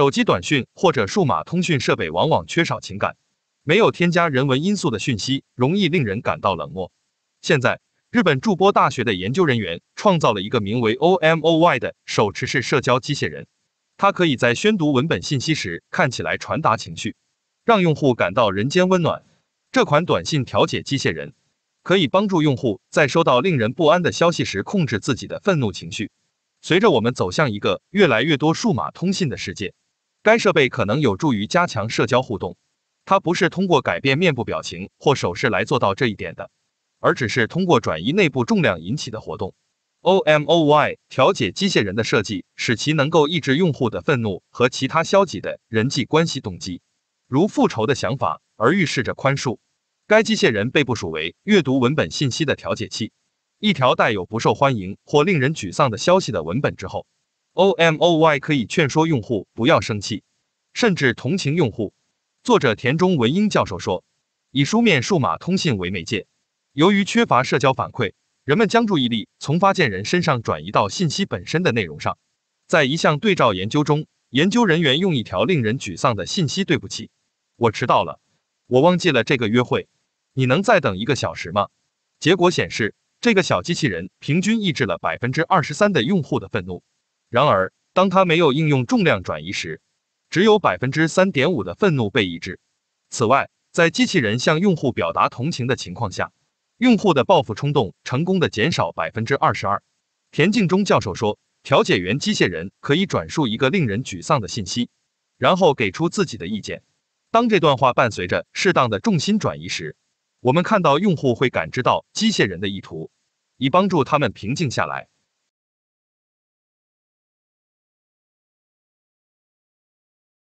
手机短讯或者数码通讯设备往往缺少情感，没有添加人文因素的讯息，容易令人感到冷漠。现在，日本筑波大学的研究人员创造了一个名为 OMOY 的手持式社交机械人，它可以在宣读文本信息时看起来传达情绪，让用户感到人间温暖。这款短信调解机械人可以帮助用户在收到令人不安的消息时控制自己的愤怒情绪。随着我们走向一个越来越多数码通信的世界。该设备可能有助于加强社交互动，它不是通过改变面部表情或手势来做到这一点的，而只是通过转移内部重量引起的活动。OMOY 调节机械人的设计，使其能够抑制用户的愤怒和其他消极的人际关系动机，如复仇的想法，而预示着宽恕。该机械人被部署为阅读文本信息的调节器，一条带有不受欢迎或令人沮丧的消息的文本之后。O M O Y 可以劝说用户不要生气，甚至同情用户。作者田中文英教授说，以书面数码通信为媒介，由于缺乏社交反馈，人们将注意力从发件人身上转移到信息本身的内容上。在一项对照研究中，研究人员用一条令人沮丧的信息：“对不起，我迟到了，我忘记了这个约会，你能再等一个小时吗？”结果显示，这个小机器人平均抑制了百分之二十三的用户的愤怒。然而，当他没有应用重量转移时，只有百分之三点五的愤怒被抑制。此外，在机器人向用户表达同情的情况下，用户的报复冲动成功的减少百分之二十二。田敬忠教授说：“调解员机械人可以转述一个令人沮丧的信息，然后给出自己的意见。当这段话伴随着适当的重心转移时，我们看到用户会感知到机械人的意图，以帮助他们平静下来。”